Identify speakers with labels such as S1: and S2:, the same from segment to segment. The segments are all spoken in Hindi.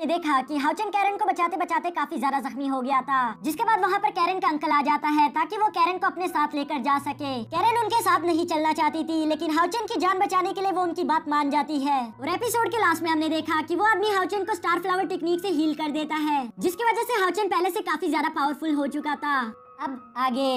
S1: ने देखा कि हाउचन कैरन को बचाते बचाते काफी ज्यादा जख्मी हो गया था जिसके बाद वहाँ पर कैरन का अंकल आ जाता है ताकि वो कैरन को अपने साथ लेकर जा सके कैरन उनके साथ नहीं चलना चाहती थी लेकिन हाउचन की जान बचाने के लिए वो उनकी बात मान जाती है और एपिसोड के लास्ट में हमने देखा की वो आदमी हाउचन को स्टार फ्लावर टेक्निक ऐसी हील कर देता है जिसकी वजह ऐसी हाउचन पहले ऐसी काफी ज्यादा पावरफुल हो चुका था अब आगे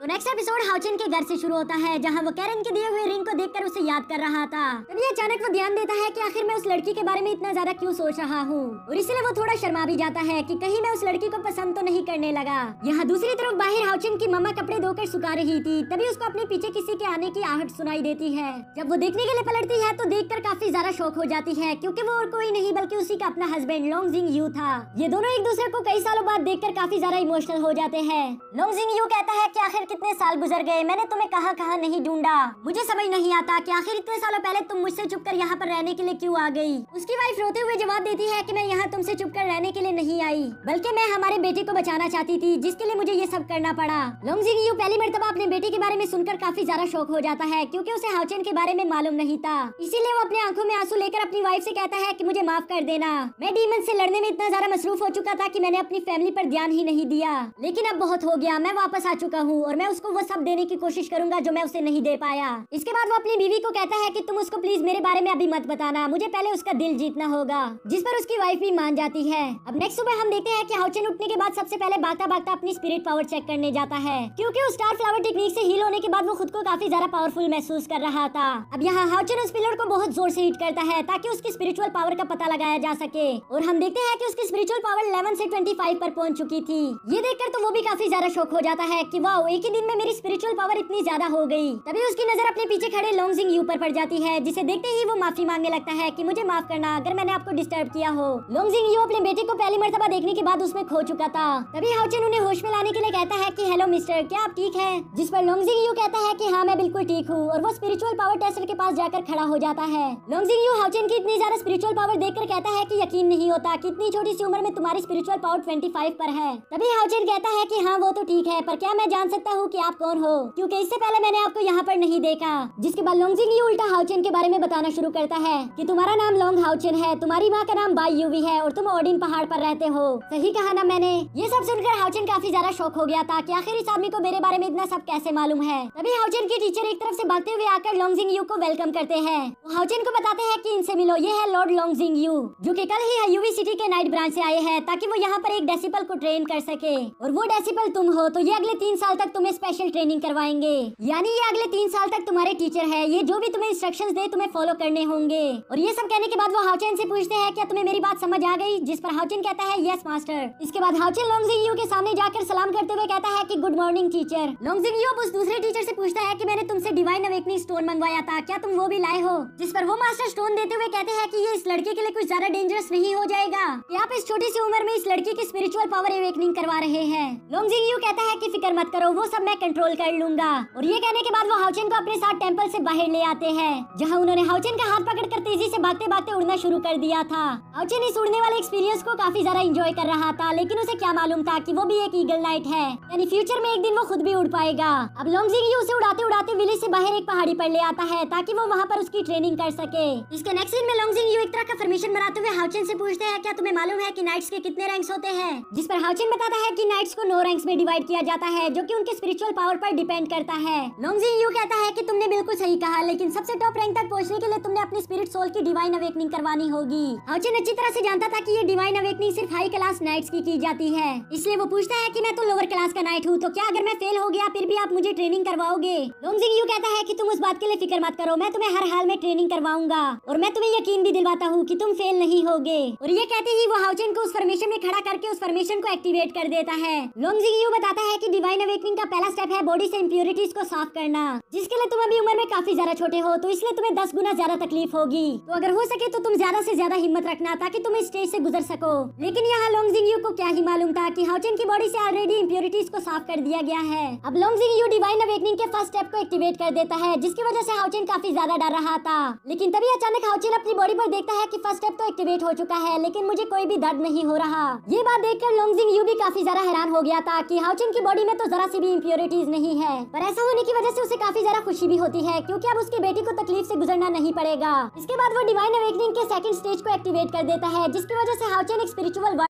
S1: तो नेक्स्ट एपिसोड हाउचिन के घर से शुरू होता है जहां वो कैरन के दिए हुए रिंग को देखकर उसे याद कर रहा था तभी अचानक वो ध्यान देता है कि आखिर मैं उस लड़की के बारे में इतना ज्यादा क्यों सोच रहा हूँ और इसलिए वो थोड़ा शर्मा भी जाता है कि कहीं मैं उस लड़की को पसंद तो नहीं करने लगा यहाँ दूसरी तरफ बाहर हाउचिन की मम्मा कपड़े धोकर सुखा रही थी तभी उसको अपने पीछे किसी के आने की आहट सुनाई देती है जब वो देखने के लिए पलटती है तो देख काफी ज्यादा शौक हो जाती है क्यूँकी वो और कोई नहीं बल्कि उसी का अपना हस्बैंड लॉन्ग जिंग यू था ये दोनों एक दूसरे को कई सालों बाद देख काफी ज्यादा इमोशनल हो जाते हैं लॉन्ग जिंग यू कहता है की आखिर कितने साल गुजर गए मैंने तुम्हें कहाँ कहाँ नहीं ढूंढा मुझे समझ नहीं आता कि आखिर इतने सालों पहले तुम मुझसे चुप कर यहाँ पर रहने के लिए क्यों आ गई उसकी वाइफ रोते हुए जवाब देती है कि मैं यहाँ तुमसे चुप कर रहने के लिए नहीं आई बल्कि मैं हमारे बेटे को बचाना चाहती थी जिसके लिए मुझे ये सब करना पड़ा लोंगजिंग यू पहली मरतबा अपने बेटे के बारे में सुनकर काफी ज्यादा शौक हो जाता है क्यूँकी उसे हाउचेन के बारे में मालूम नहीं था इसीलिए वो अपने आंखों में आंसू लेकर अपनी वाइफ ऐसी कहता है की मुझे माफ कर देना मैं डीमन ऐसी लड़ने में इतना ज्यादा मसरूफ हो चुका था की मैंने अपनी फैमिली आरोप ध्यान ही नहीं दिया लेकिन अब बहुत हो गया मैं वापस आ चुका हूँ और मैं उसको वो सब देने की कोशिश करूंगा जो मैं उसे नहीं दे पाया इसके बाद वो अपनी बीवी को कहता है कि तुम उसको प्लीज मेरे बारे में अभी मत बताना मुझे पहले उसका दिल जीतना होगा जिस पर उसकी वाइफ भी मान जाती है अब नेक्स्ट सुबह हम देखते हैं कि हाउचन उठने के बाद सबसे पहले भागता भागता अपनी स्पिरिट पावर चेक करने जाता है क्यूँकी उस स्टार फ्लावर टेक्निक ऐसी हील होने के बाद वो खुद को काफी ज्यादा पावरफुल महसूस कर रहा था अब यहाँ हाउचन उस पिलर को बहुत जोर से हिट करता है ताकि उसकी स्पिरिचुअल पावर का पता लगाया जा सके और हम देखते हैं कि उसकी स्पिरिचुअल पावर 11 से 25 पर पहुंच चुकी थी ये देखकर तो वो भी काफी ज्यादा शौक हो जाता है कि वाओ एक के दिन में मेरी स्पिरिचुअल पावर इतनी ज्यादा हो गई तभी उसकी नजर अपने पीछे खड़े लोंगजिंग यू पर पड़ जाती है जिसे देखते ही वो माफी मांगने लगता है की मुझे माफ करना अगर मैंने आपको डिस्टर्ब किया हो सिंह यू अपने बेटे को पहली मरतबा देखने के बाद उसमें खो चुका था तभी हाउचन उन्हें होश में लाने के लिए कहता है की हेलो मिस्टर क्या आप ठीक है जिस पर सिंह यू कहता है की हाँ मैं बिल्कुल ठीक हूँ और वो स्पिरिचुअल पावर टेस्टर के पास जाकर खड़ा हो जाता है सिंह यू हाउचन की इतनी ज्यादा स्पिरिचुअल पावर देख कहता है की यकीन नहीं होता की इतनी छोटी सी उम्र में तुम्हारी स्पिरिचुअल पावर फाइव पर है तभी हाउचन कहता है की हाँ वो तो ठीक है पर क्या मैं जान सकता हूँ हूँ कि आप कौन हो क्योंकि इससे पहले मैंने आपको यहाँ पर नहीं देखा जिसके बाद लोंगजिंग यू उल्टा हाउचेन के बारे में बताना शुरू करता है कि तुम्हारा नाम लोंग हाउचेन है तुम्हारी माँ का नाम बाई यूवी है और तुम ओडिन पहाड़ पर रहते हो सही कहा ना मैंने ये सब सुनकर हाउचेन काफी ज्यादा शौक हो गया था की आखिर इस आदमी को मेरे बारे में इतना सब कैसे मालूम है तभी हाउचेन की टीचर एक तरफ ऐसी भागते हुए आकर लोंगजिंग यू को वेलकम करते हैं वो हाउचेन को बताते हैं की इनसे मिलो ये है लॉर्ड लोंगजिंग यू जो की कल ही यूवी सिटी के नाइट ब्रांच ऐसी आए हैं ताकि वो यहाँ पर एक डेसिपल को ट्रेन कर सके और वो डेसिपल तुम हो तो ये अगले तीन साल तक तुम्हें तुम्हें स्पेशल ट्रेनिंग करवाएंगे यानी ये अगले तीन साल तक तुम्हारे टीचर है ये जो भी तुम्हें इंस्ट्रक्शन दे तुम्हें फॉलो करने होंगे और ये सब कहने के बाद वो हाउचेन से पूछते हैं क्या तुम्हें मेरी बात समझ आ गई जिस पर हाउचेन कहता है यस मास्टर इसके बाद हाउचेन लॉन्गजिंग यू के सामने जाकर सलाम करते हुए कहता है की good morning teacher Longjing Yu अब उस दूसरे टीचर से पूछता है की मैंने तुमसे डिवाइन अवेकनिंग स्टोन मंगवाया था क्या तुम वो भी लाए हो जिस पर वो मास्टर स्टोन देते हुए कहते हैं की ये इस लड़के के लिए कुछ ज्यादा डेंजरस नहीं हो जाएगा आप इस छोटी सी उम्र में इस लड़की की स्पिरिचुअल पावर अवेकनिंग करवा रहे हैं लॉन्गजिंग यू कहता है की फिक्र मत करो वो सब मैं कंट्रोल कर लूंगा और ये कहने के बाद वो हाउचेन को अपने साथ टेम्पल से बाहर ले आते हैं जहाँ उन्होंने हाउचेन का हाथ पकड़कर तेजी से भागते भागते उड़ना शुरू कर दिया था औचन इस उड़ने वाले एक्सपीरियंस को काफी ज्यादा एंजॉय कर रहा था लेकिन उसे क्या मालूम था कि वो भी एक ईगल नाइट है यानी फ्यूचर में एक दिन वो खुद भी उड़ पाएगा अब लोमजिंग उसे उड़ाते उड़ाते विलेज से बाहर एक पहाड़ी पर ले आता है ताकि वो वहाँ पर उसकी ट्रेनिंग कर सके इसके नेक्स्ट दिन में लोंगजिंग यू एक तरह का परमिशन बनाते हुए हाउचिन ऐसी पूछते हैं क्या तुम्हें मालूम है की नाइट्स के कितने रैंक होते हैं जिस पर हाउचिन बताता है की नाइट्स को नो रैंक में डिवाइड किया जाता है जो की उनके स्पिरिचुअल पावर आरोप डिपेंड करता है लोंगजिंग यू कहता है की तुमने बिल्कुल सही कहा लेकिन सबसे टॉप रैंक तक पहुँचने के लिए तुमने अपनी स्पिरिट सोल की डिवाइन अवेकनिंग करवानी होगी हाउचन अच्छी तरह से जानता था कि ये डिवाइन अवेकनिंग सिर्फ हाई क्लास नाइट्स की की जाती है इसलिए वो पूछता है कि मैं तो लोअर क्लास का नाइट हूँ तो क्या अगर मैं फेल हो गया फिर भी आप मुझे ट्रेनिंग करवाओगे लोमजिंग यू कहता है की तुम उस बात के लिए फिक्र मत करो मैं तुम्हें हर हाल में ट्रेनिंग करवाऊंगा और मैं तुम्हें यकीन भी दिलवाता हूँ की तुम फेल नहीं होगे और ये कहते ही वो हाउचन को उस फॉर्मेशन में खड़ा करके उस फॉर्मेशन को एक्टिवेट कर देता है लोमजिंग यू बताता है की डिवाइन अवेकनिंग का पहला स्टेप है बॉडी ऐसी इम्प्योरिटीज को साफ करना जिसके लिए तुम अभी उम्र में काफी ज्यादा छोटे हो तो इसलिए तुम्हें दस गुना ज्यादा तकलीफ होगी तो अगर हो सके तो तुम ज्यादा से ज्यादा हिम्मत रखना ताकि तुम स्टेज से गुजर सको लेकिन यहाँ लोंगजिंग यू को क्या ही मालूम था कि हाउचेन की बॉडी से ऑलरेडी इम्प्योरिटीज को साफ कर दिया गया है अब लोंगजिंग यू डिवाइन अवेकनिंग के फर्स्ट स्टेप को एक्टिवेट कर देता है जिसकी वजह से हाउचेन काफी ज्यादा डर रहा था लेकिन तभी अचानक हाउचेन अपनी बॉडी पर देखता है की फर्स्ट स्टेप तो एक्टिवेट हो चुका है लेकिन मुझे कोई भी दर्द नहीं हो रहा ये बात देख कर लोंगजिंग यू भी काफी ज्यादा हैरान हो गया था की हाउचेन की बॉडी में तो जरा सी भी इम्प्योरिटीज नहीं है पर ऐसा होने की वजह से उसे काफी ज्यादा खुशी भी होती है क्योंकि अब उसकी बेटी को तकलीफ से गुजरना नहीं पड़ेगा इसके बाद वो डिवाइन अवेकनिंग के सेकंड स्टेज को एक्टिवेट कर देता है जिसकी वजह से हाउचेन एक स्पिरिचुअल